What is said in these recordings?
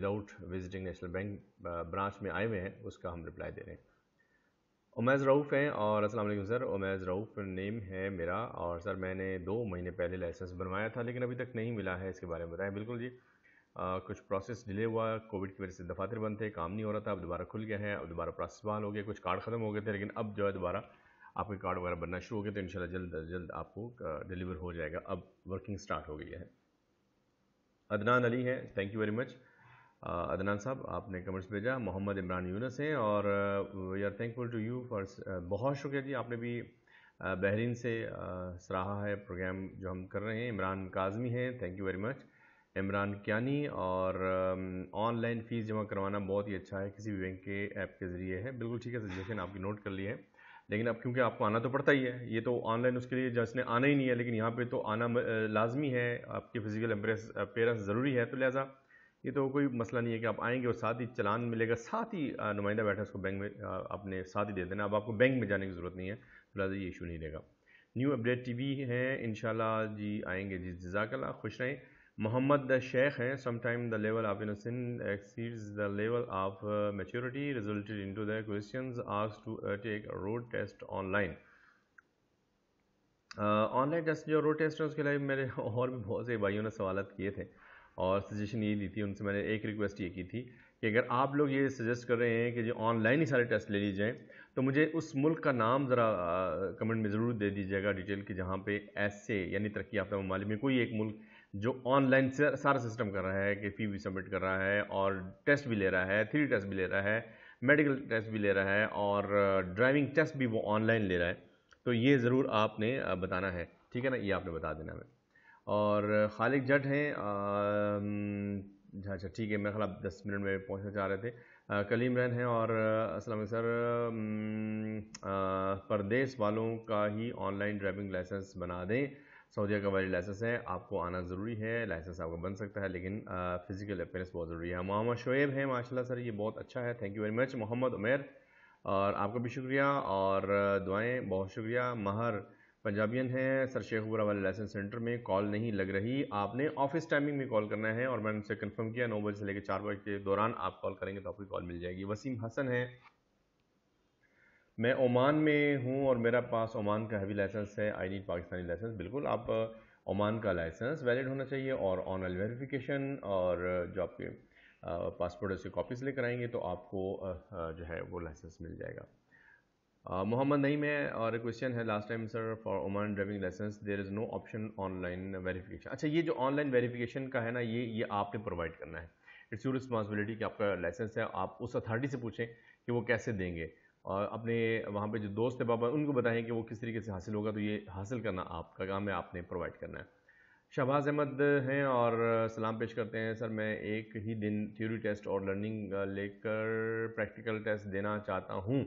without visiting National Bank branch में आए हुए हैं उसका हम रिप्लाई दे रहे हैं उमैज़ रऊफ़ हैं और अस्सलाम वालेकुम सर उमैज़ रऊफ़ नेम है मेरा और सर मैंने दो महीने पहले लाइसेंस बनवाया था लेकिन अभी तक नहीं मिला है इसके बारे में बताएं बिल्कुल जी आ, कुछ प्रोसेस डिले हुआ कोविड की वजह से दफातर बंद थे काम नहीं हो रहा था अब दोबारा खुल गया है अब दोबारा प्रोसेस बहाल हो गया कुछ कार्ड ख़त्म हो गए थे लेकिन अब जो है दोबारा आपके कार्ड वगैरह बनना शुरू हो गए तो इन जल्द अज जल्द आपको डिलीवर हो जाएगा अब वर्किंग स्टार्ट हो गई है अदनान अली हैं thank you very much Adnan sahab आपने कमेंट्स भेजा मोहम्मद इमरान यूनस हैं और we are thankful to you for बहुत शुक्रिया जी आपने भी बहरीन से सराहा है प्रोग्राम जो हम कर रहे हैं इमरान काजमी हैं thank you very much Imran Kiyani और ऑनलाइन फ़ीस जमा करवाना बहुत ही अच्छा है किसी भी बैंक के ऐप के ज़रिए है बिल्कुल ठीक है सजेशन आपकी नोट कर ली है लेकिन अब क्योंकि आपको आना तो पड़ता ही है ये तो ऑनलाइन उसके लिए जिसने आना ही नहीं है लेकिन यहाँ पे तो आना लाजमी है आपके फिज़िकल एम्प्रेस पेरेंस ज़रूरी है तो लिहाजा ये तो कोई मसला नहीं है कि आप आएंगे और साथ ही चलान मिलेगा साथ ही नुमाइंदा बैठा उसको बैंक में आपने साथ ही दे देना अब आपको बैंक में जाने की ज़रूरत नहीं है लिहाजा ये इशू नहीं रहेगा न्यू अपडेट टी वी हैं इन जी आएंगे जी जजाकला खुश रहें मोहम्मद द शेख हैं sometime the level of innocent exceeds the level of maturity resulted in to the question ask to take road test online online test जो रोड टेस्ट है उसके लिए मेरे और भी बहुत से भाइयों ने सवालत किए थे और सजेशन ये दी थी उनसे मैंने एक रिक्वेस्ट ये की थी कि अगर आप लोग ये सजेस्ट कर रहे हैं कि जो ऑनलाइन ही सारे टेस्ट ले लीजिए तो मुझे उस मुल्क का नाम ज़रा कमेंट में ज़रूर दे दीजिएगा डिटेल कि जहाँ पे ऐसे यानी तरक्की याफ्ता ममालिक में कोई एक मुल्क जो ऑनलाइन सारा सिस्टम कर रहा है कि फ़ी भी सबमिट कर रहा है और टेस्ट भी ले रहा है थ्री टेस्ट भी ले रहा है मेडिकल टेस्ट भी ले रहा है और ड्राइविंग टेस्ट भी वो ऑनलाइन ले रहा है तो ये ज़रूर आपने बताना है ठीक है ना ये आपने बता देना हमें और खालिक जट हैं अच्छा ठीक है मेरे ख्याल आप दस मिनट में पहुंचना चाह रहे थे कलीम रैन हैं और असलम सर परदेश वालों का ही ऑनलाइन ड्राइविंग लाइसेंस बना दें सऊदी का वाली लाइसेंस है आपको आना ज़रूरी है लाइसेंस आपका बन सकता है लेकिन फ़िज़िकल अपेयरेंस बहुत ज़रूरी है मोहम्मद शोएब हैं माशाल्लाह सर ये बहुत अच्छा है thank you very much Mohammad Umair और आपका भी शुक्रिया और दुआएं बहुत शुक्रिया महर पंजाबियन है सर शेखपुरा वाले लाइसेंस सेंटर में कॉल नहीं लग रही आपने ऑफिस टाइमिंग में कॉल करना है और मैंने उनसे कंफर्म किया नौ बजे से लेकर चार बजे के दौरान आप कॉल करेंगे तो आपको कॉल मिल जाएगी वसीम हसन है मैं ओमान में हूँ और मेरा पास ओमान का हैवी लाइसेंस है आई नीड पाकिस्तानी लाइसेंस बिल्कुल आप ओमान का लाइसेंस वैलिड होना चाहिए और ऑनलाइन वेरिफिकेशन और जो आपके पासपोर्ट से कॉपीज लेकर आएंगे तो आपको जो है वो लाइसेंस मिल जाएगा मोहम्मद uh, नईम है और क्वेश्चन है last time sir for Oman driving license there is no option online verification अच्छा ये जो ऑनलाइन वेरिफिकेशन का है ना ये ये आपने प्रोवाइड करना है इट्स योर रिस्पॉन्सिबिलिटी कि आपका लाइसेंस है आप उस अथॉरिटी से पूछें कि वो कैसे देंगे और अपने वहाँ पे जो दोस्त है बाबा उनको बताएं कि वो किस तरीके से हासिल होगा तो ये हासिल करना आपका काम है आपने प्रोवाइड करना है शहबाज अहमद हैं और सलाम पेश करते हैं सर मैं एक ही दिन थ्योरी टेस्ट और लर्निंग uh, लेकर प्रैक्टिकल टेस्ट देना चाहता हूँ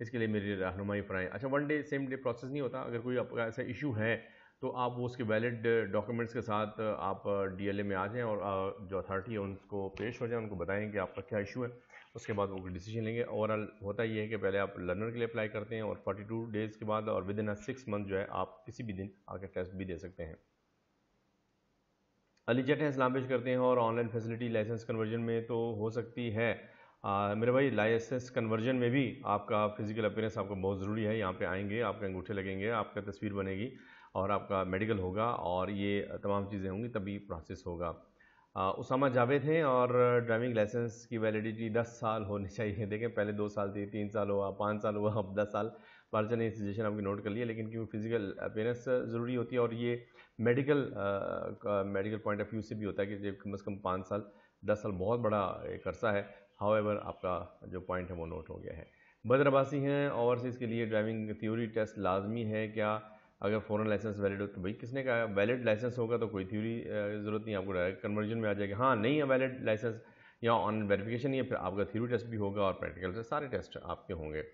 इसके लिए मेरी रहनुमाई फराएँ अच्छा one day same day process नहीं होता अगर कोई आपका ऐसा इशू है तो आप वो उसके वैलिड डॉक्यूमेंट्स के साथ आप डीएलए में आ जाएं और जो अथॉरिटी है उनको पेश हो जाएं उनको बताएं कि आपका क्या इशू है उसके बाद वो डिसीजन लेंगे ओवरऑल होता ये है कि पहले आप लर्नर के लिए अप्लाई करते हैं और 42 डेज़ के बाद और within a six month जो है आप किसी भी दिन आकर टेस्ट भी दे सकते हैं जट है इस्लाम पेश करते हैं और ऑनलाइन फैसिलिटी लाइसेंस कन्वर्जन में तो हो सकती है आ, मेरे भाई लाइसेंस कन्वर्जन में भी आपका फिजिकल अपेयरेंस आपको बहुत ज़रूरी है यहाँ पे आएंगे आपके अंगूठे लगेंगे आपका तस्वीर बनेगी और आपका मेडिकल होगा और ये तमाम चीज़ें होंगी तभी प्रोसेस होगा आ, उसामा जावेद हैं और ड्राइविंग लाइसेंस की वैलिडिटी 10 साल होनी चाहिए देखें पहले दो साल थी तीन साल हुआ पाँच साल हुआ अब दस साल बारह ने सजेशन आपकी नोट कर लिया लेकिन क्योंकि फिजिकल अपेयरेंस ज़रूरी होती है और ये medical medical point of view से भी होता है कि कम अज़ कम पाँच साल दस साल बहुत बड़ा एक अर्सा है हाउएवर आपका जो पॉइंट है वो नोट हो गया है बदरबासी हैं ओवरसीज़ के लिए ड्राइविंग थ्योरी टेस्ट लाजमी है क्या अगर फॉरन लाइसेंस वैलिड हो तो भाई किसने कहा वैलिड लाइसेंस होगा तो कोई थ्योरी ज़रूरत नहीं आपको डायरेक्ट कन्वर्जन में आ जाएगा हाँ नहीं है वैलिड लाइसेंस या ऑन वेरिफिकेशन या फिर आपका थ्योरी टेस्ट भी होगा और प्रैक्टिकल से सारे टेस्ट आपके होंगे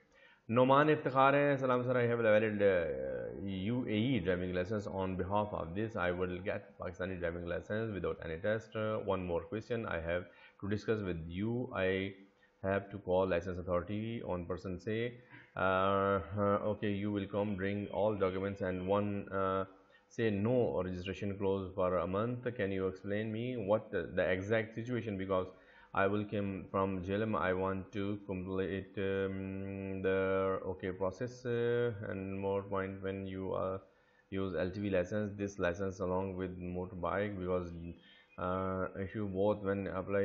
नोमान इफ्तार हैं सलाम sir I have valid U A driving license on behalf of this I will get Pakistani driving license without any test one more question I have to discuss with you I have to call license authority on person say uh, okay you will come bring all documents and one uh, say no registration closed for a month can you explain me what the, the exact situation because I will come from JLM I want to complete um, the okay process uh, and more point when you uh, use LTV license this license along with motorbike because issue both when apply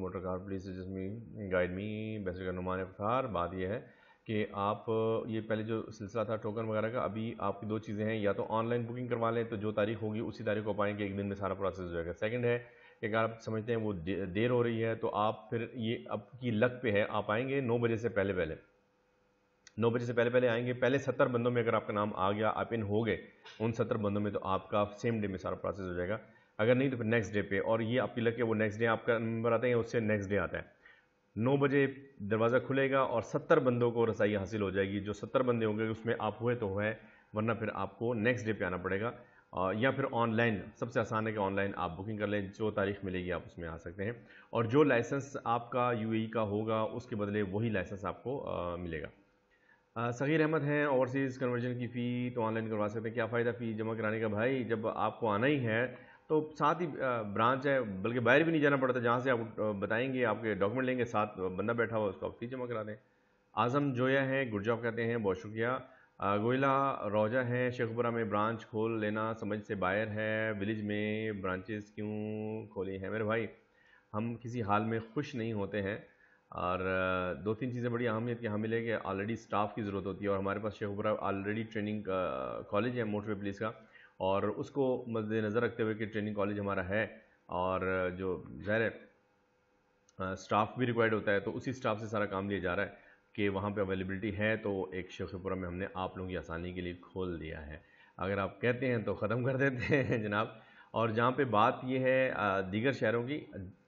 motor car please just me guide me me का नुमान अफ्तार बात यह है कि आप ये पहले जो सिलसिला था टोकन वगैरह का अभी आपकी दो चीज़ें हैं या तो ऑनलाइन बुकिंग करवा लें तो जो तारीख होगी उसी तारीख को पाएंगे एक दिन में सारा प्रोसेस हो जाएगा सेकेंड है कि अगर आप समझते हैं वो दे, देर हो रही है तो आप फिर ये आपकी लक पे है आप आएंगे नौ बजे से पहले पहले नौ बजे से पहले पहले आएंगे पहले सत्तर बंदों में अगर आपका नाम आ गया आप इन हो गए उन सत्तर बंदों में तो आपका सेम डे में सारा प्रोसेस हो जाएगा अगर नहीं तो फिर नेक्स्ट डे पे और ये आपकी लग के वो नेक्स्ट डे आपका नंबर आता है उससे नेक्स्ट डे आता है नौ बजे दरवाज़ा खुलेगा और सत्तर बंदों को रसाई हासिल हो जाएगी जो सत्तर बंदे होंगे उसमें आप हुए तो हुए वरना फिर आपको नेक्स्ट डे पे आना पड़ेगा या फिर ऑनलाइन सबसे आसान है कि ऑनलाइन आप बुकिंग कर लें जो तारीख मिलेगी आप उसमें आ सकते हैं और जो लाइसेंस आपका यू e का होगा उसके बदले वही लाइसेंस आपको मिलेगा सगीर अहमद हैं ओवरसीज़ कन्वर्जन की फ़ी तो ऑनलाइन करवा सकते हैं क्या फ़ायदा फ़ी जमा कराने का भाई जब आपको आना ही है तो साथ ही ब्रांच है बल्कि बाहर भी नहीं जाना पड़ता जहाँ से आप बताएंगे आपके डॉक्यूमेंट लेंगे साथ बंदा बैठा हुआ उसको आप फीस जमा करा दें आज़म जोया हैं गुड जॉब कहते हैं बहुत शुक्रिया गोयला रोजा है शेखपुरा में ब्रांच खोल लेना समझ से बाहर है विलेज में ब्रांचेस क्यों खोली हैं मेरे भाई हम किसी हाल में खुश नहीं होते हैं और दो तीन चीज़ें बड़ी अहमियत की हामिल है कि ऑलरेडी स्टाफ़ की ज़रूरत होती है और हमारे पास शेखपुरा ऑलरेडी ट्रेनिंग कॉलेज है मोटरवे पुलिस का और उसको मद्देनज़र रखते हुए कि ट्रेनिंग कॉलेज हमारा है और जो ज़ाहिर स्टाफ भी रिक्वायर्ड होता है तो उसी स्टाफ से सारा काम लिया जा रहा है कि वहाँ पे अवेलेबिलिटी है तो एक शेखपुरा में हमने आप लोगों की आसानी के लिए खोल दिया है अगर आप कहते हैं तो ख़त्म कर देते हैं जनाब और जहाँ पे बात यह है दीगर शहरों की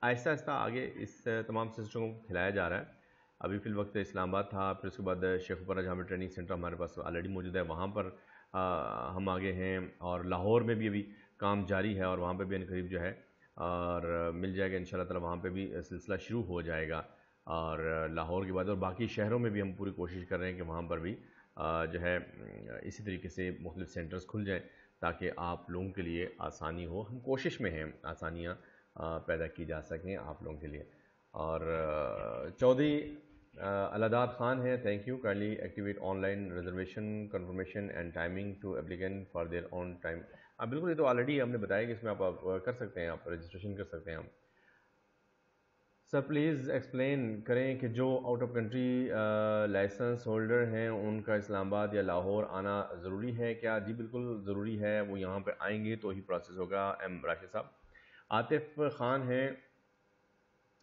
आहिस्ता आहिस्ता आगे इस तमाम सिस्टम को खिलाया जा रहा है अभी फिल वक्त इस्लामाबाद था फिर उसके बाद शेखपुरा जहाँ पर ट्रेनिंग सेंटर हमारे पास ऑलरेडी मौजूद है वहाँ पर आ, हम आगे हैं और लाहौर में भी अभी काम जारी है और वहाँ पर भी अनकरीब जो है और मिल जाएगा इन शाला वहाँ पर भी सिलसिला शुरू हो जाएगा और लाहौर के बाद और बाकी शहरों में भी हम पूरी कोशिश कर रहे हैं कि वहाँ पर भी जो है इसी तरीके से मुख्तु सेंटर्स खुल जाएँ ताकि आप लोगों के लिए आसानी हो हम कोशिश में हैं आसानियाँ पैदा की जा सकें आप लोगों के लिए और चौधरी अलादाब खान है thank you Kindly activate online reservation confirmation and timing to applicant for their on time आप बिल्कुल ये तो ऑलरेडी हमने बताया कि इसमें आप, आप कर सकते हैं आप रजिस्ट्रेशन कर सकते हैं हम सर प्लीज़ एक्सप्लेन करें कि जो out of country license holder हैं उनका इस्लामाबाद या लाहौर आना ज़रूरी है क्या जी बिल्कुल ज़रूरी है वो यहाँ पर आएंगे तो ही प्रोसेस होगा एम राशिद साहब आतिफ खान हैं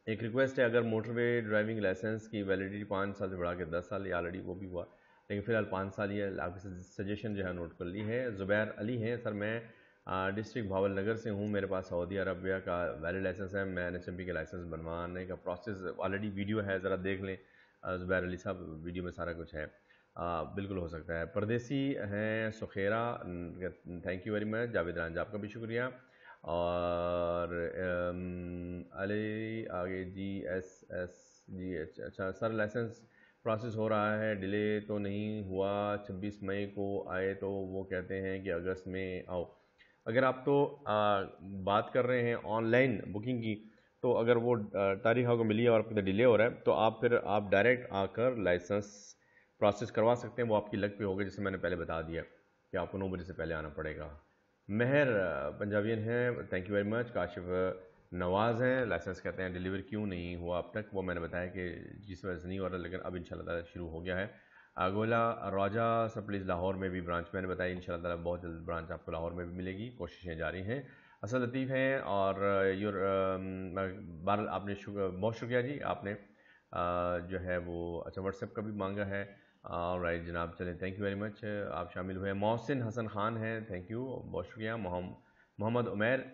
एक रिक्वेस्ट है अगर मोटरवे ड्राइविंग लाइसेंस की वैलिडिटी पाँच साल से बढ़ा के दस साल या ऑलरेडी वो भी हुआ लेकिन फ़िलहाल पाँच साल ये आपकी सजेशन जो है नोट कर ली है ज़ुबैर अली हैं सर मैं डिस्ट्रिक्ट भावल नगर से हूँ मेरे पास सऊदी अरबिया का वैलिड लाइसेंस है मैं एन के लाइसेंस बनवाने का प्रोसेस ऑलरेडी वीडियो है ज़रा देख लें ज़ुबैर अली साहब वीडियो में सारा कुछ है आ, बिल्कुल हो सकता है परदेसी हैं Sukhera thank you very much Javed Ran ji आपका भी शुक्रिया और अली आगे जी एस एस जी अच्छा अच्छा सर लाइसेंस प्रोसेस हो रहा है डिले तो नहीं हुआ 26 मई को आए तो वो कहते हैं कि अगस्त में आओ अगर आप तो आ, बात कर रहे हैं ऑनलाइन बुकिंग की तो अगर वो तारीख आपको मिली है और आपका डिले हो रहा है तो आप फिर आप डायरेक्ट आकर लाइसेंस प्रोसेस करवा सकते हैं वो आपकी लग पे होगा जैसे मैंने पहले बता दिया कि आपको नौ बजे से पहले आना पड़ेगा मेहर पंजाबियन है thank you very much Kashif Nawaz हैं लाइसेंस कहते हैं डिलीवर क्यों नहीं हुआ अब तक वो मैंने बताया कि जिस वजह से नहीं हो रहा लेकिन अब इनशाला शुरू हो गया है आगोला राजा प्लीज़ लाहौर में भी ब्रांच मैंने बताया इन शाला बहुत जल्द ब्रांच आपको लाहौर में भी मिलेगी कोशिशें जारी हैं असल लतीफ़ हैं और योर बहर आपने शुक्र बहुत शुक्रिया जी आपने आ, जो है वो अच्छा व्हाट्सएप का भी मांगा है राइट जनाब चले थैंक यू वेरी मच आप शामिल हुए मोहसिन हसन ख़ान हैं थैंक यू बहुत शुक्रिया मोहम्मद उमेर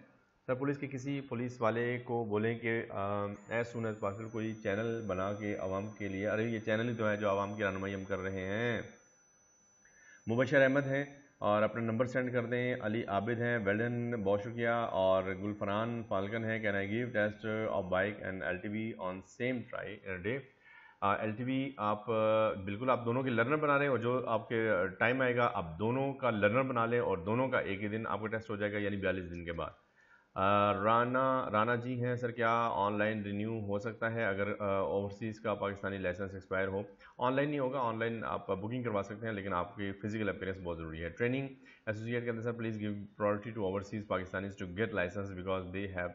सर पुलिस के किसी पुलिस वाले को बोलें कि एज सुन एज पॉसिबल कोई चैनल बना के आवाम के लिए अरे ये चैनल ही तो है जो आवाम की रहनमई हम कर रहे हैं मुबशर अहमद हैं और अपना नंबर सेंड कर दें अली आबिद हैं वेल्डन बहुत शुक्रिया और गुलफरान फालकन हैं can I give test of bike and L T V on same try day L आप बिल्कुल आप दोनों के लर्नर बना रहे हैं और जो आपके टाइम आएगा आप दोनों का लर्नर बना लें और दोनों का एक ही दिन आपका टेस्ट हो जाएगा यानी बयालीस दिन के बाद राना राना जी हैं सर क्या ऑनलाइन रिन्यू हो सकता है अगर ओवरसीज़ का पाकिस्तानी लाइसेंस एक्सपायर हो ऑनलाइन नहीं होगा ऑनलाइन आप बुकिंग करवा सकते हैं लेकिन आपकी फिजिकल अपेयरेंस बहुत ज़रूरी है ट्रेनिंग एसोसिएट के अंदर sir please give priority to overseas Pakistanis to get license because they have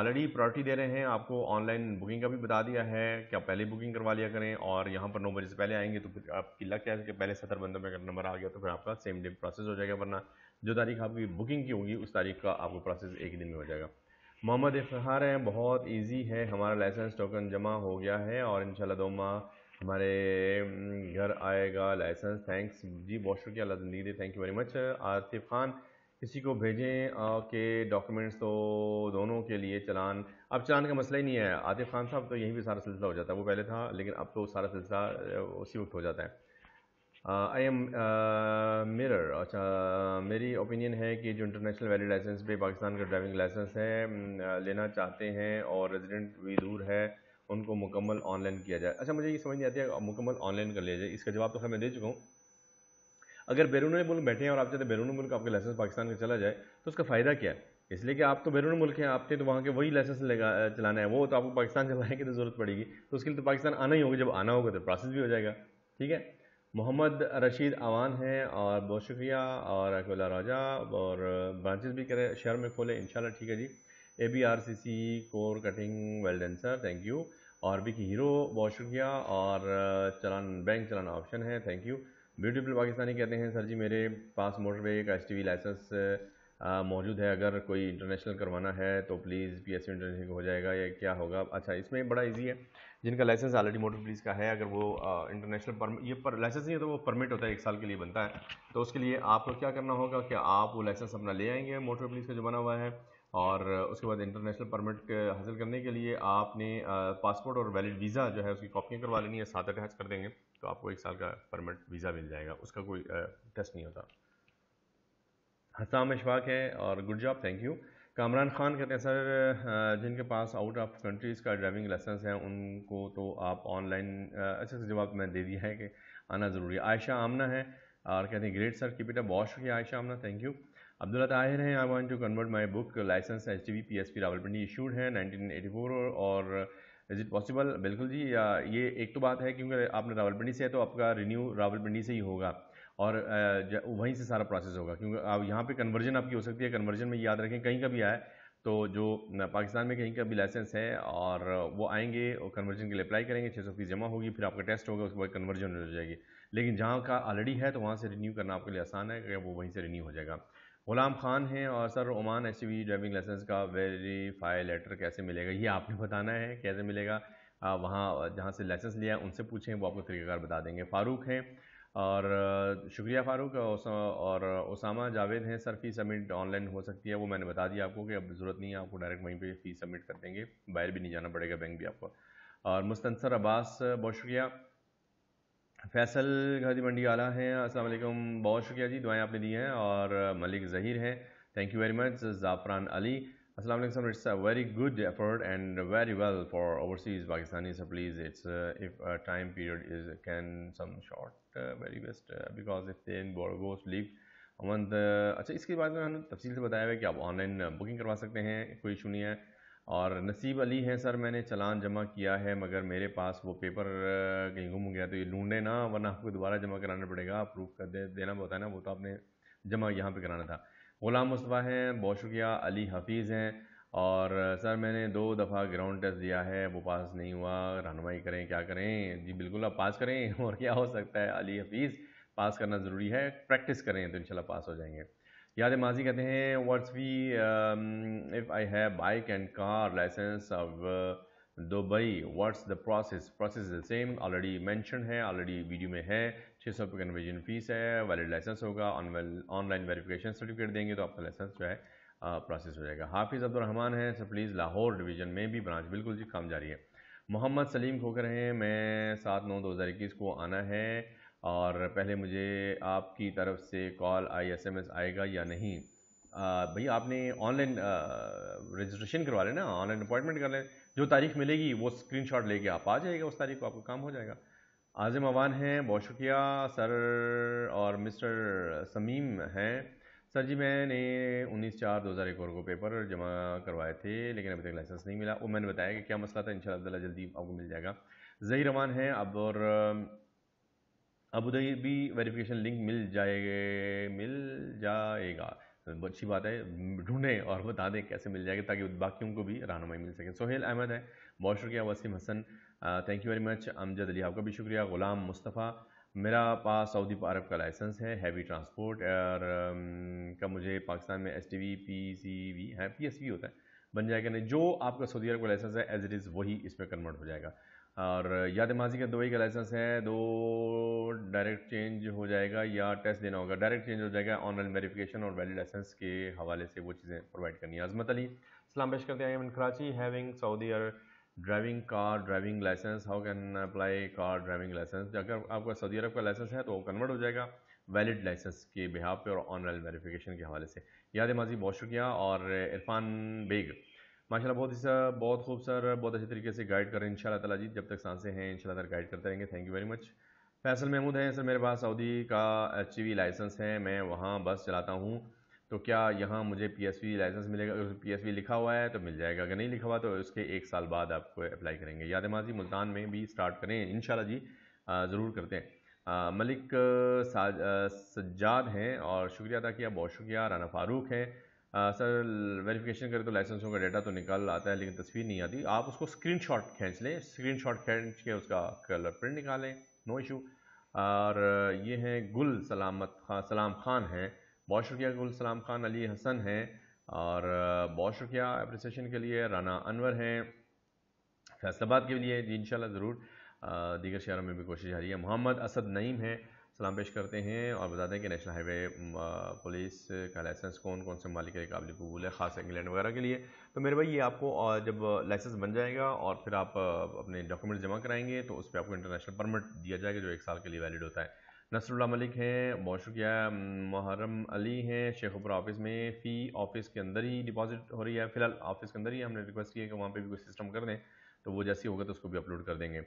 already priority दे रहे हैं आपको ऑनलाइन बुकिंग का भी बता दिया है कि आप पहले बुकिंग करवा लिया करें और यहाँ पर नौ बजे से पहले आएंगे तो फिर आपकी लग क्या है कि पहले सत्तर बंदों में अगर नंबर आ गया तो फिर आपका सेम डे प्रोसेस हो जाएगा वरना जो तारीख आपकी बुकिंग की होगी उस तारीख का आपको प्रोसेस एक ही दिन में हो जाएगा मोहम्मद इफ्तार हैं बहुत ईजी है हमारा लाइसेंस टोकन जमा हो गया है और इन शो माह हमारे हम्म, घर आएगा लाइसेंस थैंक्स जी बहुत शुक्रिया अल्लाह ज़िंदगी दे thank you very much Atif Khan किसी को भेजें के डॉक्यूमेंट्स तो दोनों के लिए चलान अब चलान का मसला ही नहीं है आतिफ खान साहब तो यही भी सारा सिलसिला हो जाता है वो पहले था लेकिन अब तो सारा सिलसिला उसी वक्त हो जाता है आई एम मिरर अच्छा मेरी ओपिनियन है कि जो इंटरनेशनल वैली लाइसेंस पे पाकिस्तान का ड्राइविंग लाइसेंस है लेना चाहते हैं और रेजिडेंट भी दूर है उनको मुकम्मल ऑनलाइन किया जाए अच्छा मुझे ये समझ नहीं आती है मुकम्मल ऑनलाइन कर लिया जाए इसका जवाब तो खैर मैं दे चुका हूँ अगर बैरून मुल्क बैठे हैं और आप चाहते हैं बैरून मुल्क आपका लाइसेंस पाकिस्तान का चला जाए तो उसका फ़ायदा क्या है इसलिए कि आप तो बैरून मुल्क हैं आपने तो वहाँ के वही लाइसेंस लगा चलाना है वो तो आपको पाकिस्तान चलाने की तो ज़रूरत पड़ेगी तो उसके लिए तो पाकिस्तान आना ही होगा जब आना होगा तो प्रोसेस भी हो जाएगा ठीक है मोहम्मद रशीद अवान हैं और बहुत शुक्रिया और अकोला राजा और ब्रांचेस भी करें शहर में खोले इन ठीक है जी A B R C C core cutting well dancer thank you और विकी हीरो बहुत शुक्रिया और चलान बैंक चलाना ऑप्शन है थैंक यू ब्यूटीफुल पाकिस्तानी कहते हैं सर जी मेरे पास मोटरवे का एस लाइसेंस मौजूद है अगर कोई इंटरनेशनल करवाना है तो प्लीज़ पी एस इंटरनेशनल हो जाएगा या क्या होगा अच्छा इसमें बड़ा इजी है जिनका लाइसेंस ऑलरेडी मोटर पुलिस का है अगर वो इंटरनेशनल परमिट ये पर लाइसेंस नहीं है तो वो परमिट होता है एक साल के लिए बनता है तो उसके लिए आपको क्या करना होगा कि आप वो लाइसेंस अपना ले आएंगे मोटर पुलिस का जो बना हुआ है और उसके बाद इंटरनेशनल परमिट हासिल करने के लिए आपने पासपोर्ट और वैलिड वीज़ा जो है उसकी कॉपियाँ करवा लेनी है साथ अटैच कर देंगे तो आपको एक साल का परमिट वीज़ा मिल जाएगा उसका कोई टेस्ट नहीं होता हसाम अशफाक है और good job thank you Kamran Khan कहते हैं सर जिनके पास आउट ऑफ कंट्रीज़ का ड्राइविंग लाइसेंस है उनको तो आप ऑनलाइन अच्छे से जवाब मैंने दे दिया है कि आना ज़रूरी है आयशा आमना है और कहते हैं ग्रेट सर कीपिटा बहुत शुक्रिया आयशा आमना थैंक यू अब्दुल्ला ताहिर हैं I want to convert my book license H T P S P Rawalpindi issued है नाइनटीन एटी फोर और इज़ इट पॉसिबल बिल्कुल जी या ये एक तो बात है क्योंकि आपने रावलपिंडी से है तो आपका रिन्यू रावलपिंडी से ही होगा और वहीं से सारा प्रोसेस होगा क्योंकि आप यहाँ पे कन्वर्जन आपकी हो सकती है कन्वर्जन में याद रखें कहीं का भी आए तो जो पाकिस्तान में कहीं का भी लाइसेंस है और वो आएंगे और कन्वर्जन के लिए अप्लाई करेंगे छः सौ फीस जमा होगी फिर आपका टेस्ट होगा उसके बाद कन्वर्जन हो जाएगी लेकिन जहाँ का ऑलरेडी है तो वहाँ से रिन्यू करना आपके लिए आसान है वो वहीं से रिन्यू हो जाएगा गुलाम खान हैं और sir Oman V driving license का वेरीफाई लेटर कैसे मिलेगा ये आपने बताना है कैसे मिलेगा वहाँ जहाँ से लाइसेंस लिया उनसे पूछें वो आपको तरीक़ाकार बता देंगे फ़ारूक हैं और शुक्रिया फ़ारूक और उसामा जावेद हैं सर फ़ीस सबमिट ऑनलाइन हो सकती है वो मैंने बता दिया आपको कि अब ज़रूरत नहीं है आपको डायरेक्ट वहीं पे फ़ीस सबमिट कर देंगे बाहर भी नहीं जाना पड़ेगा बैंक भी आपको और मुस्तनसर अब्बास बहुत शुक्रिया फैसल घाजी मंडी आला हैं अस्सलाम वालेकुम बहुत शुक्रिया जी दुआएं आपने दी हैं और मलिक ज़हीर हैं thank you very much Zafran Ali अस्सलाम वालेकुम it's a very good effort and very well for overseas Pakistani sir please it's if time period is can some short very best because if they go sleep Aman अच्छा इसके बाद में हमने तफसील से बताया हुआ है कि आप ऑनलाइन बुकिंग uh, करवा सकते हैं कोई इशू नहीं है और नसीब अली हैं सर मैंने चलान जमा किया है मगर मेरे पास वो पेपर कहीं गुम गया तो ये ढूंढे ना वरना आपको दोबारा जमा कराना पड़ेगा अप्रूव कर दे देना होता है ना वो तो आपने जमा यहाँ पे कराना था ग़ुलाम मुस्तफ़ा हैं बहुत शुक्रिया अली हफीज़ हैं और सर मैंने दो दफ़ा ग्राउंड टेस्ट दिया है वो पास नहीं हुआ रहनमाई करें क्या करें जी बिल्कुल आप पास करें और क्या हो सकता है अली हफीज़ पास करना ज़रूरी है प्रैक्टिस करें तो इन पास हो जाएंगे याद माजी कहते हैं what's we if I have bike and car license of Dubai what's the process process the same already mention है ऑलरेडी वीडियो में है छः सौ रुपये कन्वर्जन फीस है वैलिड लाइसेंस होगा ऑनलाइन वेरिफिकेशन सर्टिफिकेट देंगे तो आपका लाइसेंस जो है प्रोसेस uh, हो जाएगा हाफिज़ अब्दुलरहमान है सर प्लीज़ लाहौर डिवीजन में भी ब्रांच बिल्कुल जी काम जारी है मोहम्मद सलीम खोकर हैं मैं सात नौ दो हज़ार इक्कीस को आना है और पहले मुझे आपकी तरफ से कॉल आई एस एम एस आएगा या नहीं भैया आपने ऑनलाइन रजिस्ट्रेशन करवा लेना ऑनलाइन अपॉइंटमेंट कर लें जो तारीख मिलेगी वो स्क्रीनशॉट लेके आप आ जाइएगा उस तारीख को आपका काम हो जाएगा आज़िम अवान हैं बहुत शुक्रिया सर और मिस्टर समीम हैं सर जी मैंने उन्नीस चार दो हज़ार एक को पेपर जमा करवाए थे लेकिन अभी तक लाइसेंस नहीं मिला वो मैंने बताया कि क्या मसला था इन जल्दी आपको मिल जाएगा जही रवान हैं अब और अबूधाबी वेरिफिकेशन लिंक मिल जाएगा मिल तो जाएगा अच्छी बात है ढूंढें और बता दें कैसे मिल जाएगा ताकि बाकियों को भी रहनुमाई मिल सके सोहेल अहमद है बहुत शुक्रिया Waseem Hassan thank you very much Amjad Ali आपका भी शुक्रिया ग़ुलाम मुस्तफ़ा मेरा पास सऊदी अरब का लाइसेंस है हैवी ट्रांसपोर्ट और का मुझे पाकिस्तान में S T V P C V है पी एस वी होता है बन जाएगा नहीं जो आपका सऊदी अरब का लाइसेंस है एज इट इज़ वही इसमें कन्वर्ट हो जाएगा और याद तो माजी का दो ही का लाइसेंस है दो डायरेक्ट चेंज हो जाएगा या टेस्ट देना होगा डायरेक्ट चेंज हो जाएगा ऑनलाइन वेरिफिकेशन और वैलिड लाइसेंस के हवाले से वो चीज़ें प्रोवाइड करनी है अजमत अली सलाम पेश करते हैं in Karachi having Saudi Arab driving car driving license how can apply car driving license अगर आपका सऊदी अरब का लाइसेंस है तो वो कन्वर्ट हो जाएगा वैलिड लाइसेंस के बिहार पे और ऑनलाइन वेरिफिकेशन के हवाले से याद माजी बहुत शुक्रिया और इरफान बेग माशा बहुत ही सर बहुत खूब सर बहुत अच्छे तरीके से गाइड करें इन ताला जी जब तक सांसे हैं इन ताला गाइड करते रहेंगे thank you very much Faisal Mahmood हैं सर मेरे पास सऊदी का एच लाइसेंस है मैं वहाँ बस चलाता हूँ तो क्या यहाँ मुझे पी लाइसेंस मिलेगा अगर पी लिखा हुआ है तो मिल जाएगा अगर नहीं लिखा हुआ तो उसके एक साल बाद आपको अप्लाई करेंगे याद माजी मुल्तान में भी स्टार्ट करें इन जी ज़रूर करते हैं मलिक सज्जाद हैं और शुक्रिया अदा किया बहुत शुक्रिया राना फ़ारूक हैं सर वेरिफिकेशन करें तो लाइसेंसों का डाटा तो निकाल आता है लेकिन तस्वीर नहीं आती आप उसको स्क्रीनशॉट खींच लें स्क्रीनशॉट खींच के उसका कलर प्रिंट निकालें नो इशू और ये हैं गुल सलामत खान सलाम खान हैं बहुत शुक्रिया गुल सलाम खान अली हसन हैं और बहुत शुक्रिया अप्रिसिएशन के लिए राना अनवर हैं फैसलाबाद के लिए जी इन ज़रूर दीगर शहरों में भी कोशिश जारी है मोहम्मद असद नईम हैं सलाम पेश करते हैं और बताते हैं कि नेशनल हाईवे पुलिस का लाइसेंस कौन कौन से मालिक के काबिल कबूल है ख़ास इंग्लैंड वगैरह के लिए तो मेरे भाई ये आपको जब लाइसेंस बन जाएगा और फिर आप अपने डॉक्यूमेंट जमा कराएंगे तो उस पर आपको इंटरनेशनल परमिट दिया जाएगा जो एक साल के लिए वैलिड होता है नसरुल्ला मलिक हैं बहुत शुक्रिया मुहर्रम अली हैं शेखपुरा ऑफिस में फ़ी ऑफिस के अंदर ही डिपॉजिट हो रही है फिलहाल ऑफिस के अंदर ही हमने रिक्वेस्ट किया है कि वहाँ पे भी कोई सिस्टम कर दें तो वो जैसे होगा तो उसको भी अपलोड कर देंगे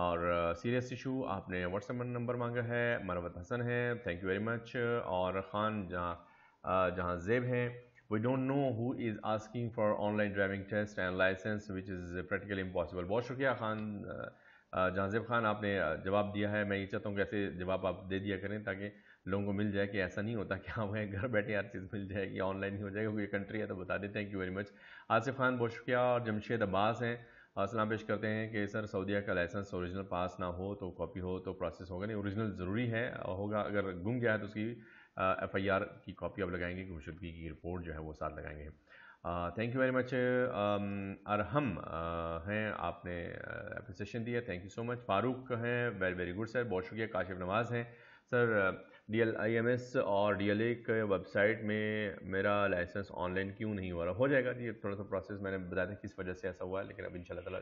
और सीरियस uh, इशू आपने व्हाट्सएप नंबर मांगा है मरवत हसन है थैंक यू वेरी मच और खान जहाँ uh, जहाँ जेब हैं we don't know who is asking for online driving test and license which is practically impossible बहुत शुक्रिया खान uh, जहाँ जेब खान आपने जवाब दिया है मैं ये चाहता हूँ कैसे जवाब आप दे दिया करें ताकि लोगों को मिल जाए कि ऐसा नहीं होता कि हमें घर बैठे हर चीज़ मिल जाएगी ऑनलाइन ही हो जाएगी क्योंकि कंट्री है तो बता दें thank you very much Asif Khan बहुत शुक्रिया और जमशेद अब्बास हैं असलम पेश करते हैं कि सर सऊदीया का लाइसेंस ओरिजिनल पास ना हो तो कॉपी हो तो प्रोसेस होगा नहीं ओरिजिनल ज़रूरी है होगा अगर गुम गया है तो उसकी एफ़ आई आर की कॉपी अब लगाएंगे गुमशुदगी की रिपोर्ट जो है वो साथ लगाएंगे thank you very much Arham हैं आपने अप्रिसिएशन दिया thank you so much Farooq हैं वेरी वेरी गुड सर बहुत शुक्रिया काशिफ नवाज़ हैं sir D L I M S और डी एल ए के वेबसाइट में मेरा लाइसेंस ऑनलाइन क्यों नहीं हो रहा हो जाएगा जी थोड़ा सा प्रोसेस मैंने बताया था किस वजह से ऐसा हुआ है लेकिन अब इन तला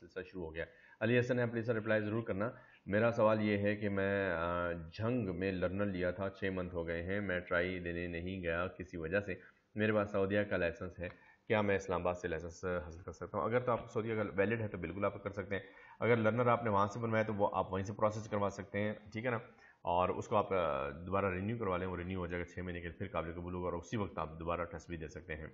सिलसिला शुरू हो गया अली हसन है प्लीज़ सर रिप्लाई ज़रूर करना मेरा सवाल ये है कि मैं जंग में लर्नर लिया था छः मंथ हो गए हैं मैं ट्राई देने नहीं गया किसी वजह से मेरे पास सऊदिया का लाइसेंस है क्या मैं इस्लामाबाद से लाइसेंस हासिल कर सकता हूँ अगर तो आप सऊदी अगर वैलिड है तो बिल्कुल आप कर सकते हैं अगर लर्नर आपने वहाँ से बनवाया तो वो आप वहीं से प्रोसेस करवा सकते हैं ठीक है ना और उसको आप दोबारा रिन्यू करवा लें वो रिन्यू हो जाएगा छः महीने के फिर काबिल कबूल होगा और उसी वक्त आप दोबारा टेस्ट भी दे सकते हैं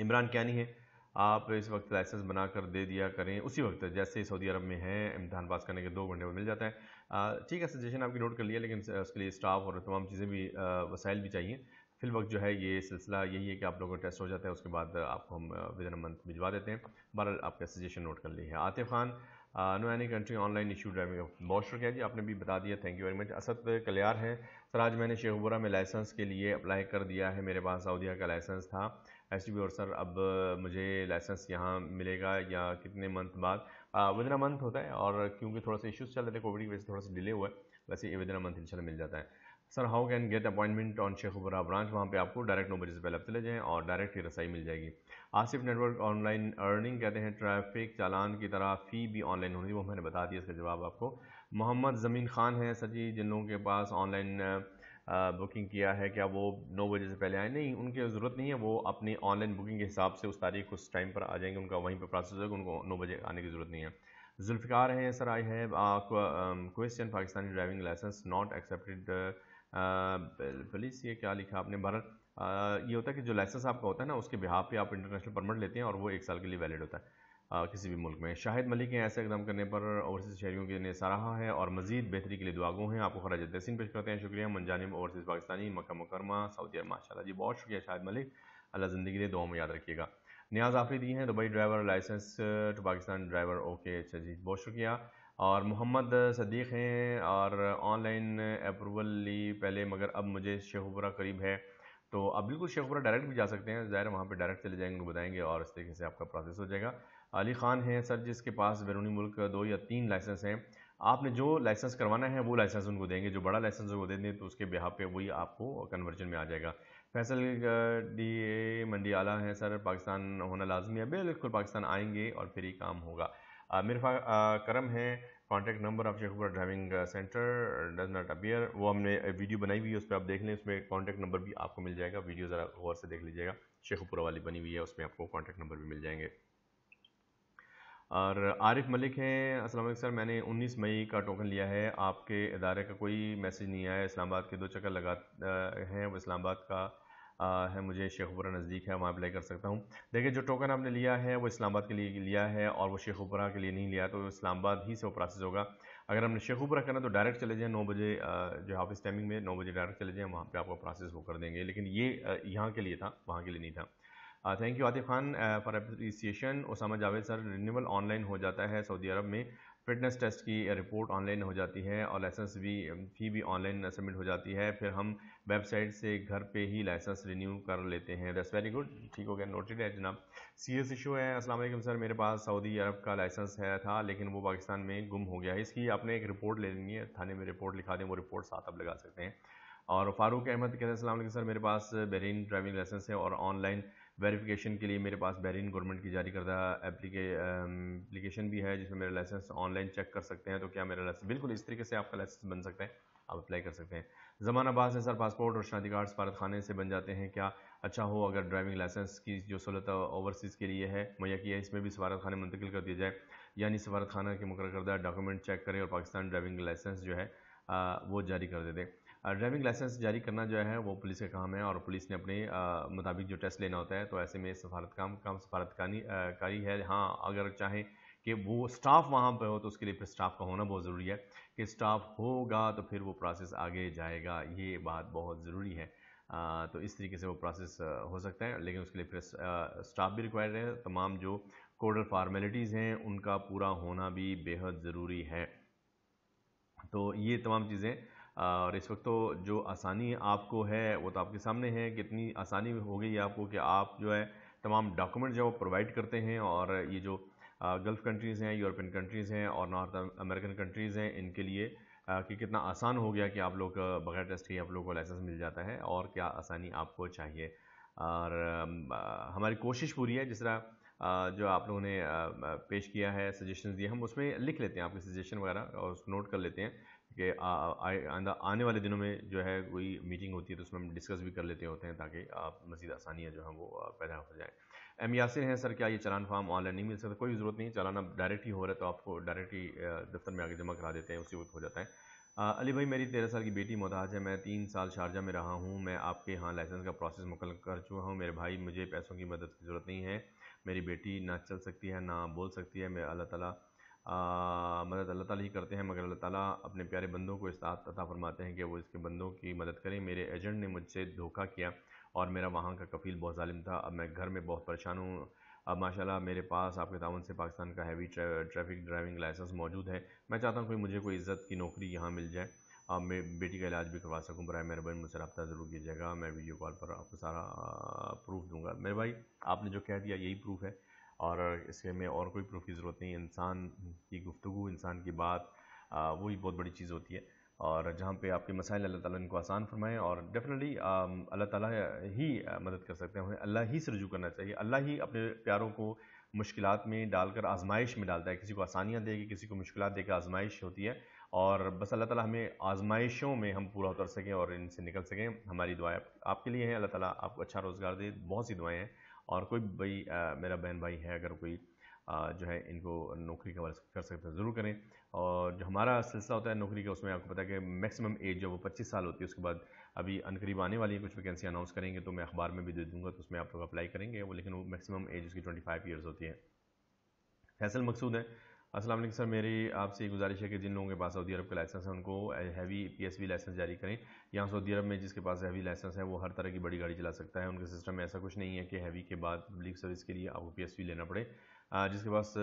इमरान क्या नहीं है आप इस वक्त लाइसेंस बना कर दे दिया करें उसी वक्त जैसे सऊदी अरब में हैं इम्तहान पास करने के दो घंटे में मिल जाता है ठीक है सजेशन आपकी नोट कर लिया लेकिन उसके लिए स्टाफ और तमाम चीज़ें भी वसाइल भी चाहिए फिल वक्त जो है ये सिलसिला यही है कि आप लोगों का टेस्ट हो जाता है उसके बाद आपको हम विद इन मंथ भिजवा देते हैं बहरहाल आपका सजेशन नोट कर ली है Atif Khan no any country online issue driving बहुत शुक्रिया जी आपने भी बता दिया thank you very much Asad Kalyar हैं सर आज मैंने शेखपुरा में लाइसेंस के लिए अप्लाई कर दिया है मेरे पास सऊदिया का लाइसेंस था एस टी और सर अब मुझे लाइसेंस यहाँ मिलेगा या कितने मंथ बाद विदिन अ मंथ होता है और क्योंकि थोड़ा सा इशूज़ चल रहे थे कोविड की वजह से थोड़ा सा डिले हुआ है वैसे ये विदिन अ मंथ इन मिल जाता है sir how can get appointment on Sheikhupura branch वहाँ पे आपको डायरेक्ट नौ बजे से पहले आप चले जाएँ और डायरेक्ट ही रसाई मिल जाएगी आसिफ नेटवर्क ऑनलाइन अर्निंग कहते हैं ट्रैफिक चालान की तरह फ़ी भी ऑनलाइन होनी वो मैंने बता दिया इसका जवाब आपको मोहम्मद ज़मीन खान हैं सर जी जिन लोगों के पास ऑनलाइन बुकिंग किया है क्या वो नौ बजे से पहले आए नहीं उनकी ज़रूरत नहीं है वो अपनी ऑनलाइन बुकिंग के हिसाब से उस तारीख उस टाइम पर आ जाएंगे उनका वहीं पर प्रोसेस होगा उनको नौ बजे आने की ज़रूरत नहीं है जुल्फ़िकार हैं sir I have question Pakistani driving license not accepted police ये क्या लिखा आपने भारत ये होता है कि जो लाइसेंस आपका होता है ना उसके बिहार पे आप इंटरनेशनल परमिट लेते हैं और वो एक साल के लिए वैलिड होता है आ, किसी भी मुल्क में शाहिद मलिक हैं ऐसे इकदाम करने पर ओवरसीज़ शहरीों के लिए सराहा है और मजीद बेहतरी के लिए दुआगो हैं आपको खराज तहसीन पेश करते हैं शुक्रिया मनजानब ओवरसीज़ पाकिस्तानी मक्का मुकरमा सऊदी अरब माशा जी बहुत शुक्रिया शाहिद मलिक अल्लाह ज़िंदगी दे दुआ में याद रखिएगा न्याज आफरी दी हैं Dubai driver license to Pakistan driver okay अच्छा जी बहुत शुक्रिया और मोहम्मद सदीक़ हैं और ऑनलाइन अप्रूवल ली पहले मगर अब मुझे शेखपुरा करीब है तो आप बिल्कुल शेखपुरा डायरेक्ट भी जा सकते हैं ज़ाहिर वहाँ पे डायरेक्ट चले जाएंगे बताएंगे और इस तरीके से आपका प्रोसेस हो जाएगा अली ख़ान हैं सर जिसके पास बैरूनी मुल्क दो या तीन लाइसेंस हैं आपने जो लाइसेंस करवाना है वो लाइसेंस उनको देंगे जो बड़ा लाइसेंस उनको दे दें तो उसके ब्याह पे वही आपको कन्वर्जन में आ जाएगा फैसल डी ए मंडी आला है सर पाकिस्तान होना लाजमी है बिल्कुल पाकिस्तान आएंगे और फिर ही काम होगा Uh, मेरा uh, करम है कॉन्टैक्ट नंबर आप Sheikhupura driving centre does not appear वो हमने वीडियो uh, बनाई हुई है उस पर आप देख लें उसमें कॉन्टैक्ट नंबर भी आपको मिल जाएगा वीडियो ज़रा गौर से देख लीजिएगा शेखपुरा वाली बनी हुई है उसमें आपको कॉन्टैक्ट नंबर भी मिल जाएंगे और आरिफ मलिक हैं असल सर मैंने 19 मई का टोकन लिया है आपके इदारे का कोई मैसेज नहीं आया इस्लामाबाद के दो चक्कर लगा हैं वो इस्लामाबाद का है मुझे शेखपुरा नज़दीक है वहाँ अप्लाई कर सकता हूँ देखिए जो टोकन आपने लिया है वो इस्लामाबाद के लिए लिया है और वो शेखपुरा के लिए नहीं लिया तो इस्लामाबाद ही से वो प्रोसेस होगा अगर हमने शेखपुरा करना तो डायरेक्ट चले जाएँ नौ बजे जो ऑफिस टाइमिंग में नौ बजे डायरेक्ट चले जाएँ वहाँ पर आपका प्रोसेस वो कर देंगे लेकिन ये यहाँ के लिए था वहाँ के लिए नहीं था thank you Atif Khan for appreciation Usama Javed sir renewal online हो जाता है सऊदी अरब में फिटनेस टेस्ट की रिपोर्ट uh, ऑनलाइन हो जाती है और लाइसेंस भी फ़ी um, भी ऑनलाइन सबमिट हो जाती है फिर हम वेबसाइट से घर पे ही लाइसेंस रिन्यू कर लेते हैं दैट्स वेरी गुड ठीक हो गया नोटेड है जनाब सीरियस इशू है असल सर मेरे पास सऊदी अरब का लाइसेंस है था लेकिन वो पाकिस्तान में गुम हो गया है इसकी आपने एक रिपोर्ट ले लेनी है थाने में रिपोर्ट लिखा दें वो रिपोर्ट साथ आप लगा सकते हैं और फारूक अहमद कहते हैं सर मेरे पास बहरीन ड्राइविंग लाइसेंस है और ऑनलाइन वेरिफिकेशन के लिए मेरे पास बैरिन गवर्नमेंट की जारी करदा एप्लीकेशन um, भी है जिसमें मेरा लाइसेंस ऑनलाइन चेक कर सकते हैं तो क्या मेरा लाइसेंस बिल्कुल इस तरीके से आपका लाइसेंस बन सकता है आप अप्लाई कर सकते हैं ज़मान आबाद से सर पासपोर्ट और शादी कार्ड सफारत खाने से बन जाते हैं क्या अच्छा हो अगर ड्राइविंग लाइसेंस की जो सहूलत ओवरसीज़ के लिए है मुहैया की है इसमें भी सफारत खाने मुंतकिल कर दिया जाए यानी सफारत खाना के मुकर करदा डॉक्यूमेंट चेक करें और पाकिस्तान ड्राइविंग लाइसेंस जो है आ, वो जारी कर दे दें ड्राइविंग लाइसेंस जारी करना जो है वो पुलिस का काम है और पुलिस ने अपने मुताबिक जो टेस्ट लेना होता है तो ऐसे में सफारत काम काम सफारतकारी कारी है हाँ अगर चाहें कि वो स्टाफ वहाँ पर हो तो उसके लिए फिर स्टाफ का होना बहुत ज़रूरी है कि स्टाफ होगा तो फिर वो प्रोसेस आगे जाएगा ये बात बहुत ज़रूरी है आ, तो इस तरीके से वो प्रोसेस हो सकता है लेकिन उसके लिए फिर स्टाफ भी रिक्वायर्ड है तमाम जो कोडल फार्मेलिटीज़ हैं उनका पूरा होना भी बेहद ज़रूरी है तो ये तमाम चीज़ें और इस वक्त तो जो आसानी आपको है वो तो आपके सामने है कितनी आसानी हो गई आपको कि आप जो है तमाम डॉक्यूमेंट जो प्रोवाइड करते हैं और ये जो गल्फ़ कंट्रीज़ हैं यूरोपियन कंट्रीज़ हैं और नॉर्थ अमेरिकन कंट्रीज़ हैं इनके लिए कि कितना आसान हो गया कि आप लोग बगैर टेस्ट के आप लोगों को लाइसेंस मिल जाता है और क्या आसानी आपको चाहिए और हमारी कोशिश पूरी है जिस तरह जो आप लोगों ने पेश किया है सजेशन दिए हम उसमें लिख लेते हैं आपके सजेशन वगैरह और उसको नोट कर लेते हैं कि आने वाले दिनों में जो है कोई मीटिंग होती है तो उसमें हम डिस्कस भी कर लेते होते हैं ताकि आप मजीद आसानियाँ जो हैं वो पैदा हो जाएँ एम यासिर हैं सर क्या ये चालान फार्म ऑनलाइन नहीं मिल सकता कोई ज़रूरत नहीं चालान अब डायरेक्ट ही हो रहा है तो आपको डायरेक्ट ही दफ्तर में आगे जमा करा देते हैं उसी वक्त हो जाता है अली भाई मेरी तेरह साल की बेटी मोहताज है मैं तीन साल शारजा में रहा हूँ मैं आपके यहाँ लाइसेंस का प्रोसेस मुकल कर चुका हूँ मेरे भाई मुझे पैसों की मदद की ज़रूरत नहीं है मेरी बेटी ना चल सकती है ना बोल सकती है मैं अल्लाह ताला मदद अल्लाह ताली ही करते हैं मगर अल्लाह ताला अपने प्यारे बंदों को इस तथा फरमाते हैं कि वो इसके बंदों की मदद करें मेरे एजेंट ने मुझसे धोखा किया और मेरा वहाँ का कफ़ील बहुत ालिम था अब मैं घर में बहुत परेशान हूँ अब माशाल्लाह मेरे पास आपके तान से पाकिस्तान का हैवी ट्रैफिक ड्राइविंग लाइसेंस मौजूद है मैं चाहता हूँ कि मुझे कोई इज़्ज़त की नौकरी यहाँ मिल जाए अब मैं बेटी का इलाज भी करवा सकूँ बर मेहरबानी मुझसे रब्ता ज़रूर कीजिएगा मैं वीडियो कॉल पर आपको सारा प्रूफ दूँगा मेरे भाई आपने जो कह दिया यही प्रूफ है और इसके में और कोई प्रूफ की ज़रूरत नहीं इंसान की गुफ्तु इंसान की बात वो ही बहुत बड़ी चीज़ होती है और जहाँ पे आपके मसाइल अल्लाह ताला इनको आसान फरमाएँ और डेफिनेटली अल्लाह ताला ही मदद कर सकते हैं उन्हें अल्लाह ही से रजू करना चाहिए अल्लाह ही अपने प्यारों को मुश्किल में डालकर आजमाइश में डालता है किसी को आसानियाँ देगी किसी को मुश्किल देकर आजमाइश होती है और बस अल्लाह ताला हमें आजमाइशों में हम पूरा उतर सकें और इनसे निकल सकें हमारी दुआएं आपके लिए हैं अल्लाह ताला आपको अच्छा रोज़गार दे बहुत सी दुआएं हैं और कोई भाई मेरा बहन भाई है अगर कोई जो है इनको नौकरी का कर सकते हैं ज़रूर करें और जो हमारा सिलसिला होता है नौकरी का उसमें आपको पता है कि मैक्सिमम एज जो वो 25 साल होती है उसके बाद अभी अनकरीब आने वाली है कुछ वैकेंसी अनाउंस करेंगे तो मैं अखबार में भी दे दूँगा तो उसमें आप लोग अप्लाई करेंगे वो लेकिन वो मैक्सिमम एज उसकी ट्वेंटी फाइव ईयर्स होती है फैसल मकसूद है असलम सर मेरी आपसे गुजारिश है कि जिन लोगों के पास सऊदी अरब का लाइसेंस है उनको हैवी पीएसवी लाइसेंस जारी करें यहाँ सऊदी अरब में जिसके पास हैवी लाइसेंस है वो हर तरह की बड़ी गाड़ी चला सकता है उनके सिस्टम में ऐसा कुछ नहीं है कि हैवी के बाद पब्लिक सर्विस के लिए आपको पीएसवी लेना पड़े जिसके पास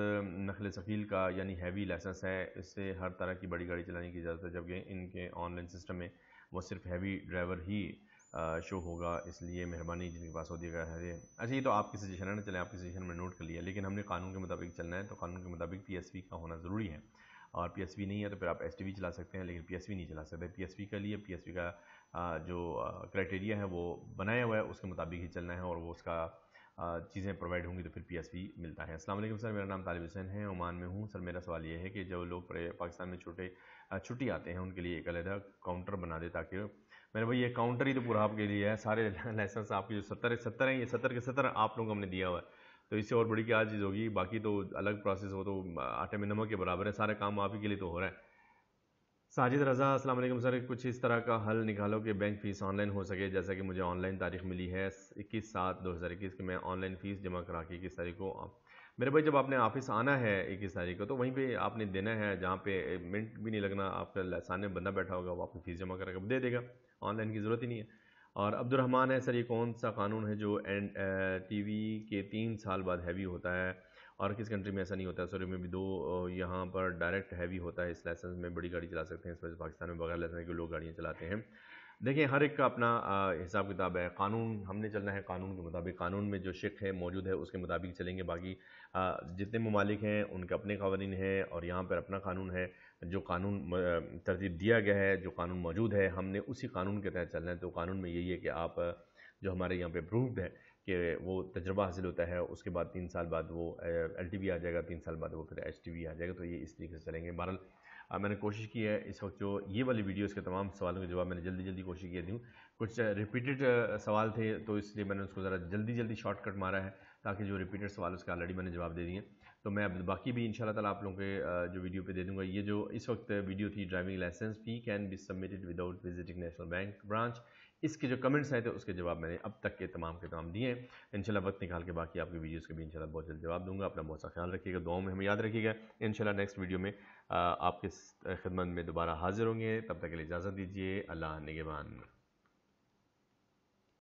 नखल शकील का यानी हैवी लाइसेंस है इससे हर तरह की बड़ी गाड़ी चलाने की इजाज़त है जबकि इनके ऑनलाइन सिस्टम में वो सिर्फ हैवी ड्राइवर ही शो होगा इसलिए मेहरबानी जिनके पास होती है अच्छा ये तो आपकी सजेशन है ना चले आपकी सजेशन में नोट कर लिया लेकिन हमने कानून के मुताबिक चलना है तो कानून के मुताबिक पी का होना ज़रूरी है और पी नहीं है तो फिर आप एस चला सकते हैं लेकिन पी नहीं चला सकते पी के लिए पी का जो क्राइटेरिया है वो बनाया हुआ है उसके मुताबिक ही चलना है और वो उसका चीज़ें प्रोवाइड होंगी तो फिर पी मिलता है असलम सर मेरा नाम तालिब हुसैन है ओमान में हूँ सर मेरा सवाल ये है कि जो लोग पाकिस्तान में छोटे छुट्टी आते हैं उनके लिए एक अलहदा काउंटर बना दे ताकि मैंने भाई ये काउंटर ही तो पूरा आपके लिए है सारे लाइसेंस आपके जो सत्तर है सत्तर हैं ये सत्तर के सत्तर आप लोगों को हमने दिया हुआ है तो इससे और बड़ी क्या चीज़ होगी बाकी तो अलग प्रोसेस हो तो आटे में नमक के बराबर है सारे काम आप ही के लिए तो हो रहा है साजिद रज़ा असलम सर कुछ इस तरह का हल निकालो कि बैंक फ़ीस ऑनलाइन हो सके जैसा कि मुझे ऑनलाइन तारीख मिली है इक्कीस सात दो हज़ार इक्कीस की मैं ऑनलाइन फ़ीस जमा करा के इक्कीस तारीख को मेरे भाई जब आपने ऑफिस आना है इक्कीस तारीख को तो वहीं पे आपने देना है जहाँ पे मिनट भी नहीं लगना आपका सामने बंदा बैठा होगा वो आपकी फ़ीस जमा करके दे देगा ऑनलाइन की ज़रूरत ही नहीं है और अब्दुलरहमान है सर ये कौन सा कानून है जो एंड वी के तीन साल बाद हैवी होता है और किस कंट्री में ऐसा नहीं होता है सोरे में भी दो यहाँ पर डायरेक्ट हैवी होता है इस लाइसेंस में बड़ी गाड़ी चला सकते हैं इस वजह पाकिस्तान में बगैर लाइसेंस के लोग गाड़ियाँ चलाते हैं देखिए हर एक का अपना हिसाब किताब है कानून हमने चलना है कानून के मुताबिक कानून में जो शिक है मौजूद है उसके मुताबिक चलेंगे बाकी जितने ममालिक हैं उनके अपने कवानीन हैं और यहाँ पर अपना कानून है जो कानून तरतीब दिया गया है जो कानून मौजूद है हमने उसी कानून के तहत चलना है तो कानून में यही है कि आप जो हमारे यहाँ पर अप्रूवड है कि वो तजर्बा हासिल होता है उसके बाद तीन साल बाद वो एल आ जाएगा तीन साल बाद वो फिर एच आ जाएगा तो ये इस तरीके से चलेंगे बहरहाल मैंने कोशिश की है इस वक्त जो ये वाली वीडियोस के तमाम सवालों के जवाब मैंने जल्दी जल्दी कोशिश किया दूँ कुछ रिपीटेड सवाल थे तो इसलिए मैंने उसको ज़रा जल्दी जल्दी शॉर्टकट मारा है ताकि जो रिपीटेड सवाल उसके ऑलरेडी मैंने जवाब दे दिए तो मैं अब बाकी भी इन तला आप लोगों के जो वीडियो पे दे दूंगा ये जो इस वक्त वीडियो थी driving license fee can be submitted without visiting National Bank branch इसके जो कमेंट्स आए थे उसके जवाब मैंने अब तक के तमाम के तमाम दिए हैं इनशाला वक्त निकाल के बाकी आपकी वीडियोज़ के भी इनशाला बहुत जल्द जवाब दूंगा अपना बहुत सा ख्याल रखिएगा दुआओं में हमें याद रखिएगा इनशाला नेक्स्ट वीडियो में आपके खिदमत में दोबारा हाज़िर होंगे तब तक के लिए इजाज़त दीजिए अल्लाह निगेबान